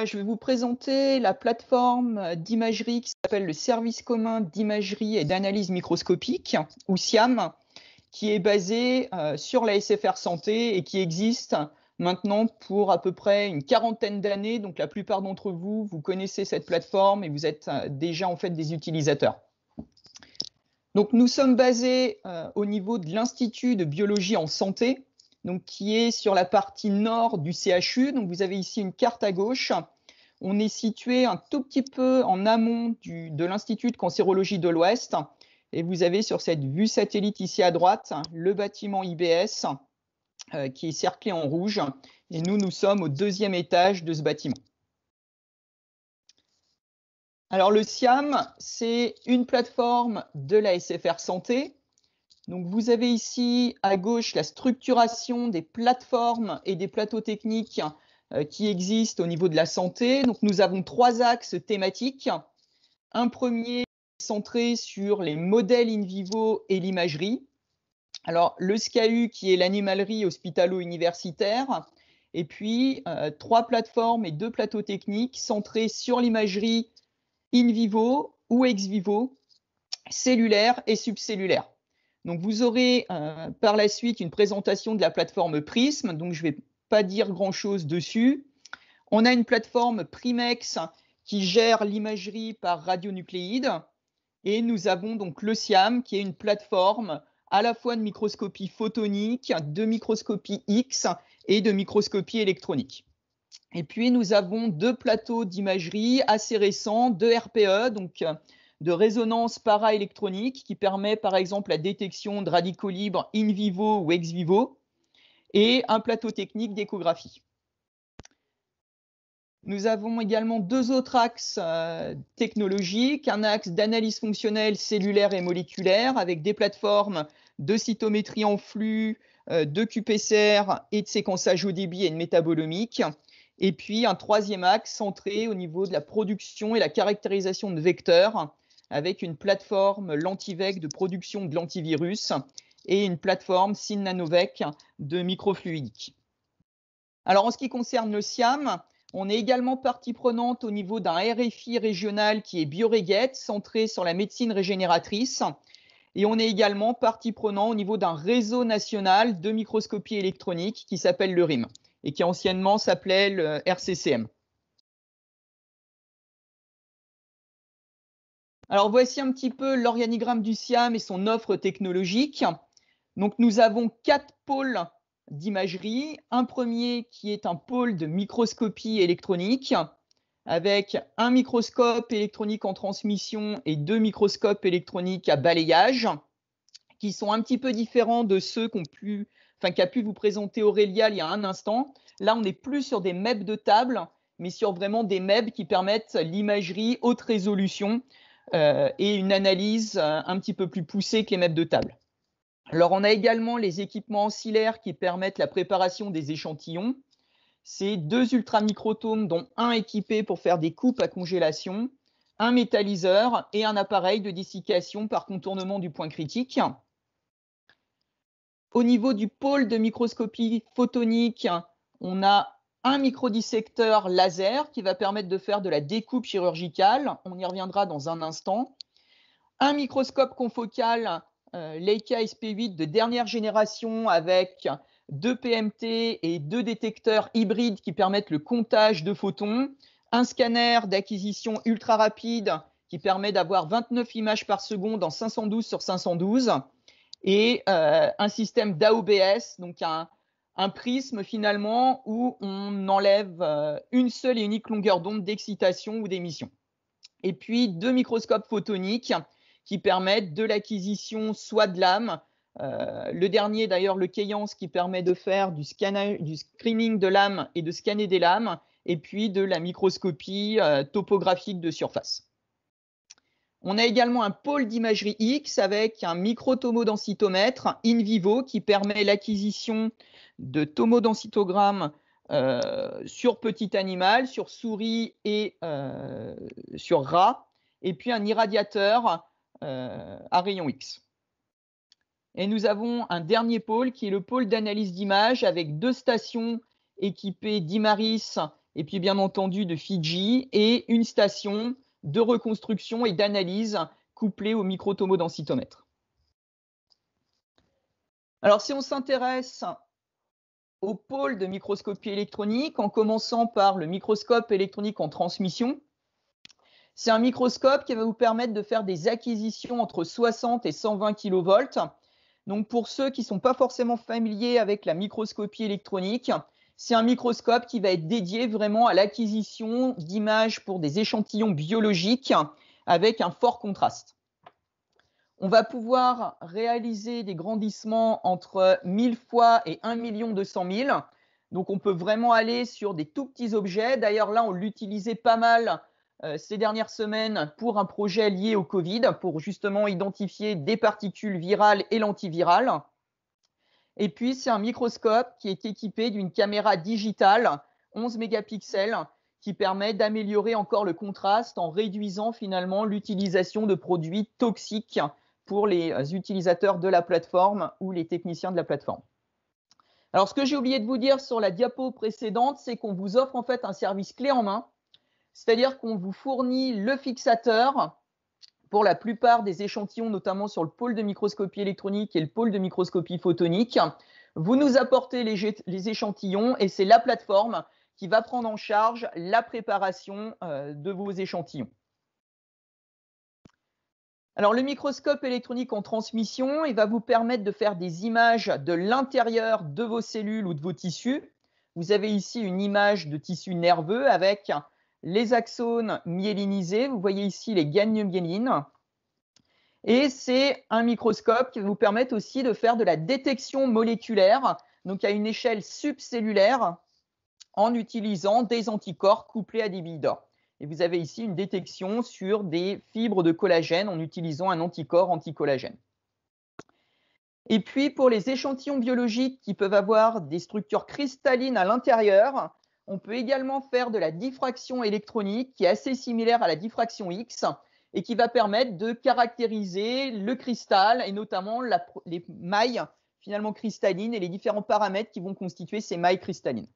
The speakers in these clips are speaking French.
Euh, je vais vous présenter la plateforme euh, d'imagerie qui s'appelle le Service commun d'imagerie et d'analyse microscopique, ou SIAM, qui est basée euh, sur la SFR Santé et qui existe maintenant pour à peu près une quarantaine d'années. Donc la plupart d'entre vous, vous connaissez cette plateforme et vous êtes déjà en fait des utilisateurs. Donc nous sommes basés au niveau de l'Institut de biologie en santé, donc qui est sur la partie nord du CHU. Donc vous avez ici une carte à gauche. On est situé un tout petit peu en amont de l'Institut de cancérologie de l'Ouest. Et vous avez sur cette vue satellite ici à droite le bâtiment IBS euh, qui est cerclé en rouge. Et nous, nous sommes au deuxième étage de ce bâtiment. Alors le SIAM, c'est une plateforme de la SFR Santé donc vous avez ici à gauche la structuration des plateformes et des plateaux techniques euh, qui existent au niveau de la santé. Donc nous avons trois axes thématiques. Un premier centré sur les modèles in vivo et l'imagerie. Alors le SCAU qui est l'animalerie hospitalo-universitaire. Et puis euh, trois plateformes et deux plateaux techniques centrés sur l'imagerie in vivo ou ex vivo, cellulaire et subcellulaire. Donc vous aurez euh, par la suite une présentation de la plateforme Prism, donc je ne vais pas dire grand-chose dessus. On a une plateforme Primex qui gère l'imagerie par radionucléide et nous avons donc le SIAM qui est une plateforme à la fois de microscopie photonique, de microscopie X et de microscopie électronique. Et puis nous avons deux plateaux d'imagerie assez récents, deux RPE, donc de résonance paraélectronique qui permet par exemple la détection de radicaux libres in vivo ou ex vivo et un plateau technique d'échographie. Nous avons également deux autres axes euh, technologiques, un axe d'analyse fonctionnelle cellulaire et moléculaire avec des plateformes de cytométrie en flux, euh, de qPCR et de séquençage au débit et de métabolomique. Et puis un troisième axe centré au niveau de la production et la caractérisation de vecteurs avec une plateforme l'Antivec de production de l'antivirus et une plateforme Synnanovec de microfluidique. Alors en ce qui concerne le SIAM, on est également partie prenante au niveau d'un RFI régional qui est BioRegate, centré sur la médecine régénératrice. Et on est également partie prenante au niveau d'un réseau national de microscopie électronique qui s'appelle le RIM et qui anciennement s'appelait le RCCM. Alors voici un petit peu l'organigramme du SIAM et son offre technologique. Donc nous avons quatre pôles d'imagerie. Un premier qui est un pôle de microscopie électronique avec un microscope électronique en transmission et deux microscopes électroniques à balayage qui sont un petit peu différents de ceux qu'a pu, vous présenter Aurélia il y a un instant. Là, on n'est plus sur des MEB de table, mais sur vraiment des MEB qui permettent l'imagerie haute résolution euh, et une analyse euh, un petit peu plus poussée les même de table. Alors on a également les équipements ancillaires qui permettent la préparation des échantillons. C'est deux ultramicrotomes dont un équipé pour faire des coupes à congélation, un métalliseur et un appareil de dessiccation par contournement du point critique. Au niveau du pôle de microscopie photonique, on a un microdissecteur laser qui va permettre de faire de la découpe chirurgicale, on y reviendra dans un instant, un microscope confocal euh, Leica SP8 de dernière génération avec deux PMT et deux détecteurs hybrides qui permettent le comptage de photons, un scanner d'acquisition ultra rapide qui permet d'avoir 29 images par seconde en 512 sur 512 et euh, un système d'AOBS, donc un, un prisme finalement où on enlève euh, une seule et unique longueur d'onde d'excitation ou d'émission. Et puis deux microscopes photoniques qui permettent de l'acquisition soit de l'âme, euh, le dernier d'ailleurs le Keyence qui permet de faire du, du screening de l'âme et de scanner des lames, et puis de la microscopie euh, topographique de surface. On a également un pôle d'imagerie X avec un micro-tomodensitomètre in vivo qui permet l'acquisition de tomodensitogrammes euh, sur petit animal, sur souris et euh, sur rat, et puis un irradiateur euh, à rayon X. Et nous avons un dernier pôle qui est le pôle d'analyse d'image avec deux stations équipées d'Imaris et puis bien entendu de FIJI et une station de reconstruction et d'analyse couplée au microtomodensitomètre. Alors si on s'intéresse au pôle de microscopie électronique en commençant par le microscope électronique en transmission. C'est un microscope qui va vous permettre de faire des acquisitions entre 60 et 120 kV. Donc pour ceux qui ne sont pas forcément familiers avec la microscopie électronique, c'est un microscope qui va être dédié vraiment à l'acquisition d'images pour des échantillons biologiques avec un fort contraste. On va pouvoir réaliser des grandissements entre 1000 fois et 1 200 000. Donc on peut vraiment aller sur des tout petits objets. D'ailleurs là, on l'utilisait pas mal euh, ces dernières semaines pour un projet lié au Covid, pour justement identifier des particules virales et l'antiviral. Et puis, c'est un microscope qui est équipé d'une caméra digitale 11 mégapixels qui permet d'améliorer encore le contraste en réduisant finalement l'utilisation de produits toxiques pour les euh, utilisateurs de la plateforme ou les techniciens de la plateforme. Alors, ce que j'ai oublié de vous dire sur la diapo précédente, c'est qu'on vous offre en fait un service clé en main, c'est-à-dire qu'on vous fournit le fixateur, pour la plupart des échantillons, notamment sur le pôle de microscopie électronique et le pôle de microscopie photonique. Vous nous apportez les, échantillons et c'est la plateforme qui va prendre en charge la préparation euh, de vos échantillons. Alors le microscope électronique en transmission, il va vous permettre de faire des images de l'intérieur de vos cellules ou de vos tissus. Vous avez ici une image de tissu nerveux avec les axones myélinisés. Vous voyez ici les myélines. Et c'est un microscope qui vous permet aussi de faire de la détection moléculaire, donc à une échelle subcellulaire, en utilisant des anticorps couplés à des billes Et vous avez ici une détection sur des fibres de collagène en utilisant un anticorps anticollagène. Et puis pour les échantillons biologiques qui peuvent avoir des structures cristallines à l'intérieur, on peut également faire de la diffraction électronique qui est assez similaire à la diffraction X et qui va permettre de caractériser le cristal et notamment les mailles finalement cristallines et les différents paramètres qui vont constituer ces mailles cristallines.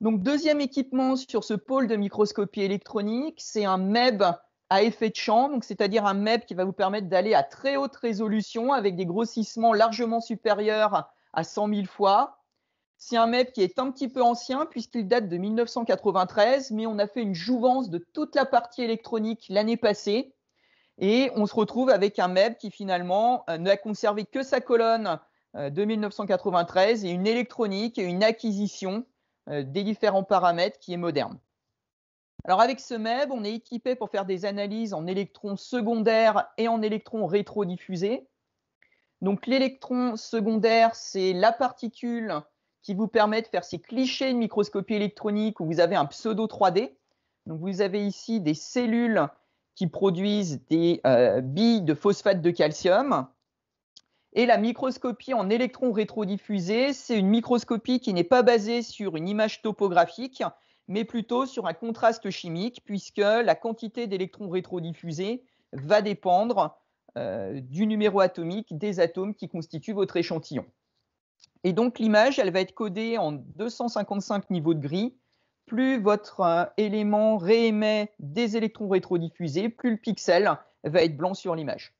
Donc, deuxième équipement sur ce pôle de microscopie électronique, c'est un MEB à effet de champ, c'est-à-dire un MEB qui va vous permettre d'aller à très haute résolution avec des grossissements largement supérieurs à 100 000 fois. C'est un MEB qui est un petit peu ancien puisqu'il date de 1993, mais on a fait une jouvence de toute la partie électronique l'année passée. Et on se retrouve avec un MEB qui finalement euh, n'a conservé que sa colonne euh, de 1993 et une électronique et une acquisition euh, des différents paramètres qui est moderne. Alors avec ce MEB, on est équipé pour faire des analyses en électrons secondaires et en électrons rétrodiffusés. Donc l'électron secondaire, c'est la particule qui vous permet de faire ces clichés de microscopie électronique où vous avez un pseudo 3D. Donc vous avez ici des cellules qui produisent des euh, billes de phosphate de calcium. Et la microscopie en électrons rétrodiffusés, c'est une microscopie qui n'est pas basée sur une image topographique, mais plutôt sur un contraste chimique, puisque la quantité d'électrons rétrodiffusés va dépendre euh, du numéro atomique des atomes qui constituent votre échantillon. Et donc l'image, elle va être codée en 255 niveaux de gris. Plus votre euh, élément réémet des électrons rétrodiffusés, plus le pixel va être blanc sur l'image.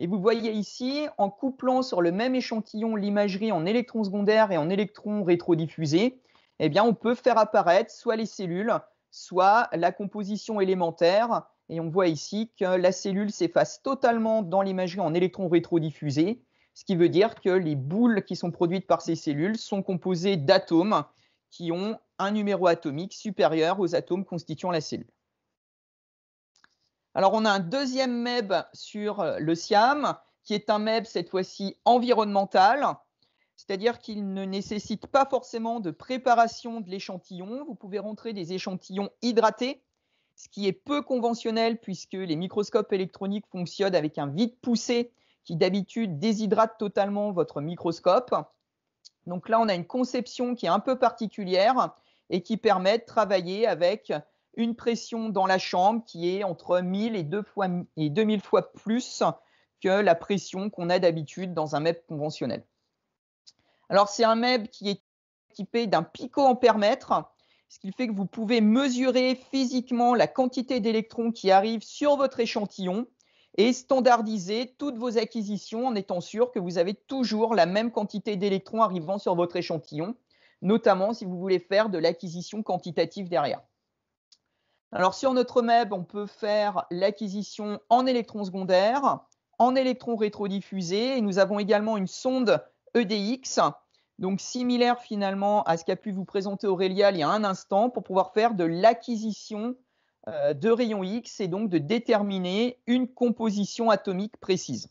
Et vous voyez ici, en couplant sur le même échantillon l'imagerie en électrons secondaires et en électrons rétrodiffusés, eh bien, on peut faire apparaître soit les cellules, soit la composition élémentaire, et on voit ici que la cellule s'efface totalement dans l'imagerie en électrons rétrodiffusés, ce qui veut dire que les boules qui sont produites par ces cellules sont composées d'atomes qui ont un numéro atomique supérieur aux atomes constituant la cellule. Alors on a un deuxième MEB sur le SIAM, qui est un MEB cette fois-ci environnemental, c'est-à-dire qu'il ne nécessite pas forcément de préparation de l'échantillon. Vous pouvez rentrer des échantillons hydratés ce qui est peu conventionnel puisque les microscopes électroniques fonctionnent avec un vide poussé qui d'habitude déshydrate totalement votre microscope. Donc là, on a une conception qui est un peu particulière et qui permet de travailler avec une pression dans la chambre qui est entre 1000 et, 2000 fois plus que la pression qu'on a d'habitude dans un MEB conventionnel. Alors c'est un MEB qui est équipé d'un en permètre ce qui fait que vous pouvez mesurer physiquement la quantité d'électrons qui arrivent sur votre échantillon et standardiser toutes vos acquisitions en étant sûr que vous avez toujours la même quantité d'électrons arrivant sur votre échantillon, notamment si vous voulez faire de l'acquisition quantitative derrière. Alors sur notre MEB, on peut faire l'acquisition en électrons secondaires, en électrons rétrodiffusés, et nous avons également une sonde EDX donc similaire finalement à ce qu'a pu vous présenter Aurélia il y a un instant pour pouvoir faire de l'acquisition euh, de rayons X et donc de déterminer une composition atomique précise.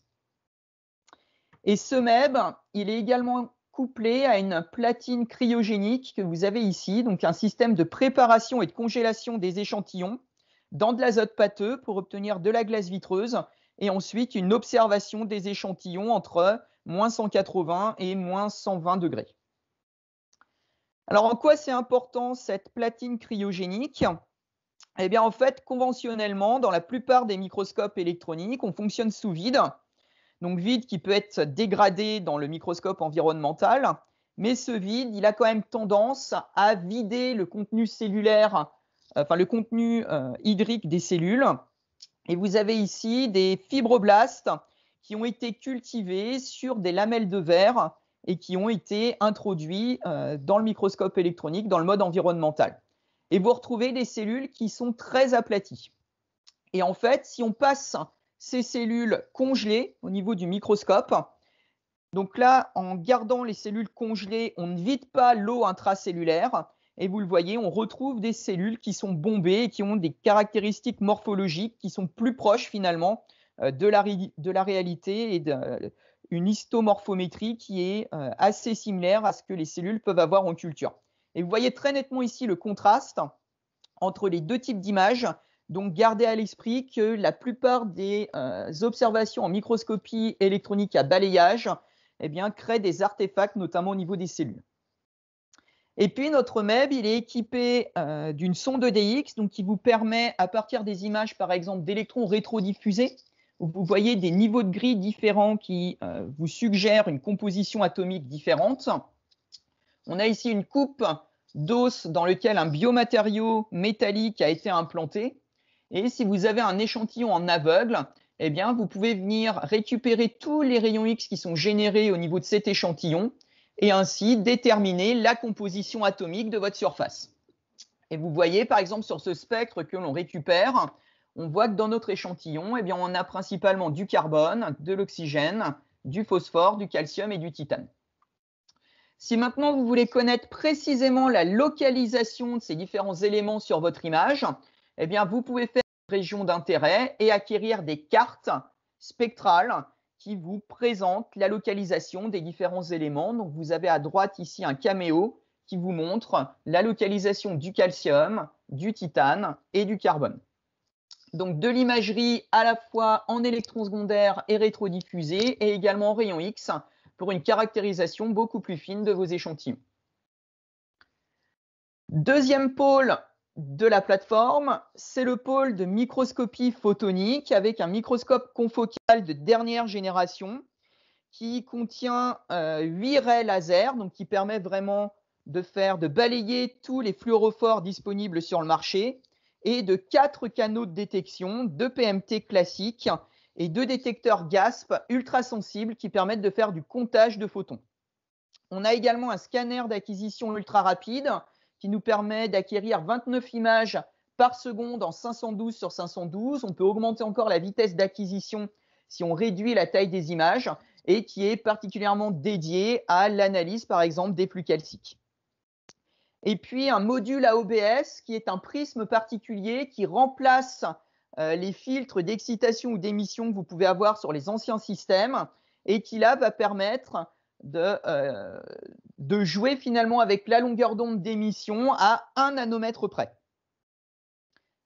Et ce MEB, il est également couplé à une platine cryogénique que vous avez ici, donc un système de préparation et de congélation des échantillons dans de l'azote pâteux pour obtenir de la glace vitreuse et ensuite une observation des échantillons entre moins 180 et moins 120 degrés. Alors en quoi c'est important cette platine cryogénique Eh bien en fait, conventionnellement, dans la plupart des microscopes électroniques, on fonctionne sous vide, donc vide qui peut être dégradé dans le microscope environnemental, mais ce vide, il a quand même tendance à vider le contenu cellulaire, enfin le contenu euh, hydrique des cellules. Et vous avez ici des fibroblastes qui ont été cultivées sur des lamelles de verre et qui ont été introduites euh, dans le microscope électronique, dans le mode environnemental. Et vous retrouvez des cellules qui sont très aplaties. Et en fait, si on passe ces cellules congelées au niveau du microscope, donc là, en gardant les cellules congelées, on ne vide pas l'eau intracellulaire. Et vous le voyez, on retrouve des cellules qui sont bombées et qui ont des caractéristiques morphologiques qui sont plus proches finalement euh, de la, réalité et d'une euh, histomorphométrie qui est euh, assez similaire à ce que les cellules peuvent avoir en culture. Et vous voyez très nettement ici le contraste entre les deux types d'images. Donc gardez à l'esprit que la plupart des observations en microscopie électronique à balayage eh créent des artefacts, notamment au niveau des cellules. Et puis notre MEB, il est équipé d'une sonde EDX, donc qui vous permet, à partir des images, par exemple, d'électrons rétrodiffusés, où vous voyez des niveaux de gris différents qui euh, vous suggèrent une composition atomique différente. On a ici une coupe d'os dans lequel un biomatériau métallique a été implanté. Et si vous avez un échantillon en aveugle, eh bien, vous pouvez venir récupérer tous les rayons X qui sont générés au niveau de cet échantillon et ainsi déterminer la composition atomique de votre surface. Et vous voyez, par exemple, sur ce spectre que l'on récupère, on voit que dans notre échantillon, eh bien, on a principalement du carbone, de l'oxygène, du phosphore, du calcium et du titane. Si maintenant vous voulez connaître précisément la localisation de ces différents éléments sur votre image, eh bien, vous pouvez faire une région d'intérêt et acquérir des cartes spectrales qui vous présentent la localisation des différents éléments. Donc vous avez à droite ici un caméo qui vous montre la localisation du calcium, du titane et du carbone donc de l'imagerie à la fois en électrons secondaires et rétrodiffusés, et également en rayon X, pour une caractérisation beaucoup plus fine de vos échantillons. Deuxième pôle de la plateforme, c'est le pôle de microscopie photonique avec un microscope confocal de dernière génération qui contient 8 euh, raies laser, donc qui permet vraiment de faire, de balayer tous les fluorophores disponibles sur le marché et de quatre canaux de détection, deux PMT classiques et deux détecteurs GASP ultra sensibles qui permettent de faire du comptage de photons. On a également un scanner d'acquisition ultra rapide qui nous permet d'acquérir 29 images par seconde en 512 sur 512. On peut augmenter encore la vitesse d'acquisition si on réduit la taille des images et qui est particulièrement dédié à l'analyse, par exemple, des plus calciques et puis un module à OBS qui est un prisme particulier qui remplace euh, les filtres d'excitation ou d'émission que vous pouvez avoir sur les anciens systèmes et qui là va permettre euh, de, jouer finalement avec la longueur d'onde d'émission à un nanomètre près.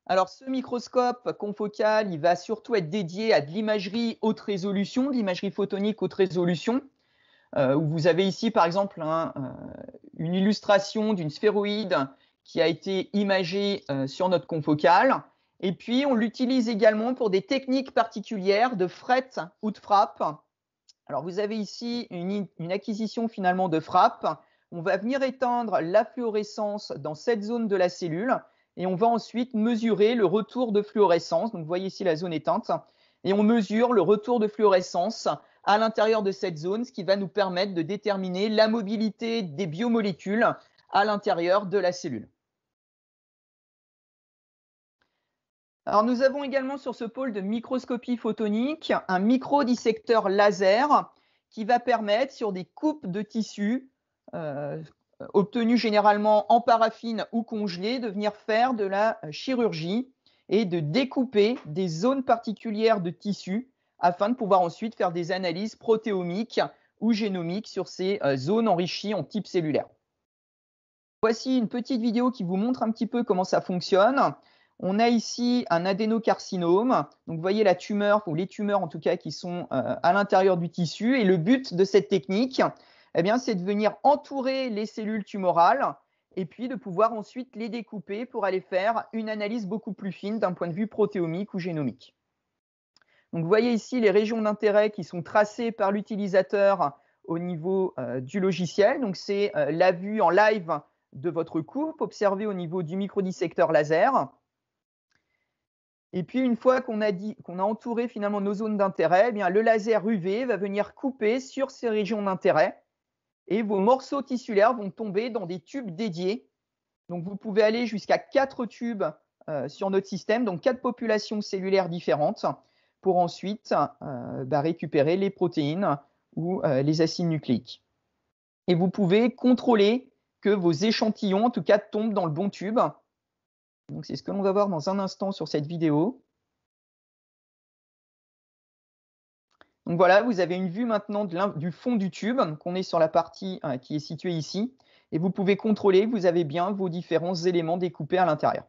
Alors ce microscope confocal, il va surtout être dédié à de l'imagerie haute résolution, de l'imagerie photonique haute résolution. Euh, où vous avez ici par exemple euh, une illustration d'une sphéroïde qui a été imagée euh, sur notre confocal. Et puis, on l'utilise également pour des techniques particulières de fret ou de frappe. Alors, vous avez ici une, une acquisition finalement de frappe. On va venir éteindre la fluorescence dans cette zone de la cellule et on va ensuite mesurer le retour de fluorescence. Donc, vous voyez ici la zone éteinte et on mesure le retour de fluorescence à l'intérieur de cette zone, ce qui va nous permettre de déterminer la mobilité des biomolécules à l'intérieur de la cellule. Alors nous avons également sur ce pôle de microscopie photonique un microdissecteur laser qui va permettre sur des coupes de tissus euh, obtenues généralement en paraffine ou congelées de venir faire de la chirurgie et de découper des zones particulières de tissus afin de pouvoir ensuite faire des analyses protéomiques ou génomiques sur ces euh, zones enrichies en type cellulaire. Voici une petite vidéo qui vous montre un petit peu comment ça fonctionne. On a ici un adénocarcinome. Donc, vous voyez la tumeur, ou les tumeurs en tout cas, qui sont euh, à l'intérieur du tissu. Et le but de cette technique, eh bien, c'est de venir entourer les cellules tumorales et puis de pouvoir ensuite les découper pour aller faire une analyse beaucoup plus fine d'un point de vue protéomique ou génomique vous voyez ici les régions d'intérêt qui sont tracées par l'utilisateur au niveau euh, du logiciel. Donc c'est euh, la vue en live de votre coupe observée au niveau du microdissecteur laser. Et puis une fois qu'on a, entouré finalement nos zones d'intérêt, eh bien le laser UV va venir couper sur ces régions d'intérêt et vos morceaux tissulaires vont tomber dans des tubes dédiés. Donc vous pouvez aller jusqu'à quatre tubes euh, sur notre système, donc quatre populations cellulaires différentes pour ensuite euh, bah, récupérer les protéines ou euh, les acides nucléiques. Et vous pouvez contrôler que vos échantillons, en tout cas, tombent dans le bon tube. Donc, c'est ce que l'on va voir dans un instant sur cette vidéo. Donc voilà, vous avez une vue maintenant du fond du tube, qu'on est sur la partie euh, qui est située ici, et vous pouvez contrôler vous avez bien vos différents éléments découpés à l'intérieur.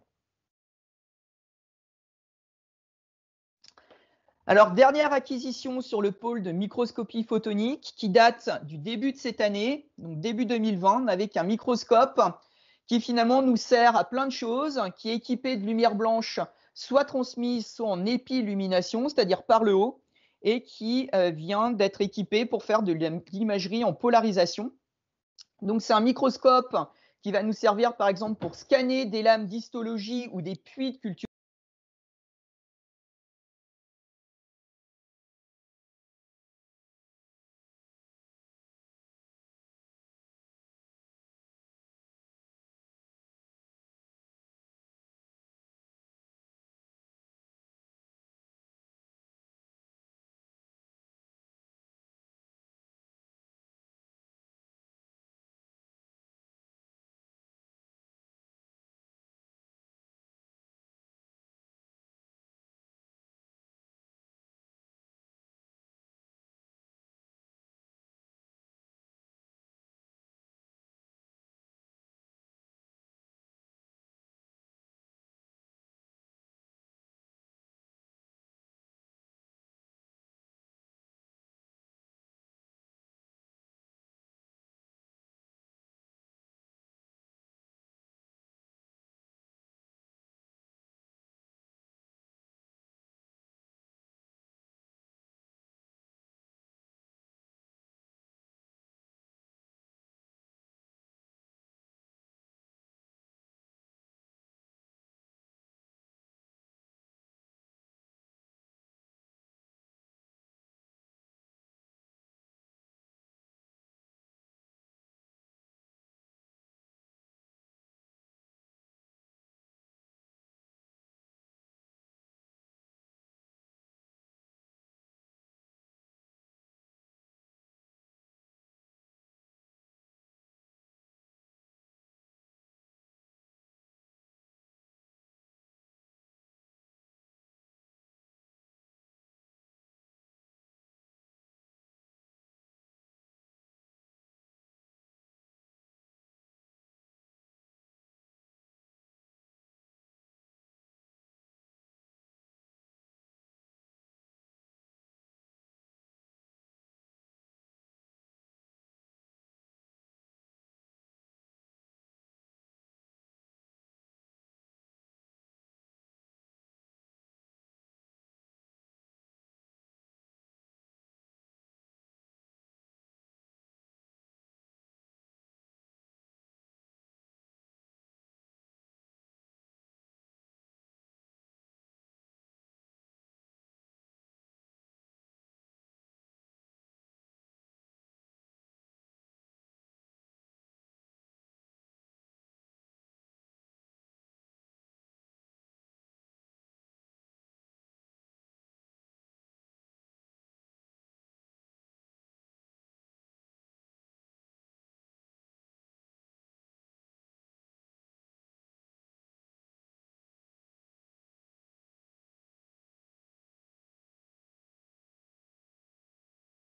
Alors, dernière acquisition sur le pôle de microscopie photonique qui date du début de cette année, donc début 2020, avec un microscope qui finalement nous sert à plein de choses, qui est équipé de lumière blanche, soit transmise, soit en épilumination, c'est-à-dire par le haut, et qui euh, vient d'être équipé pour faire de l'imagerie en polarisation. Donc, c'est un microscope qui va nous servir, par exemple, pour scanner des lames d'histologie ou des puits de culture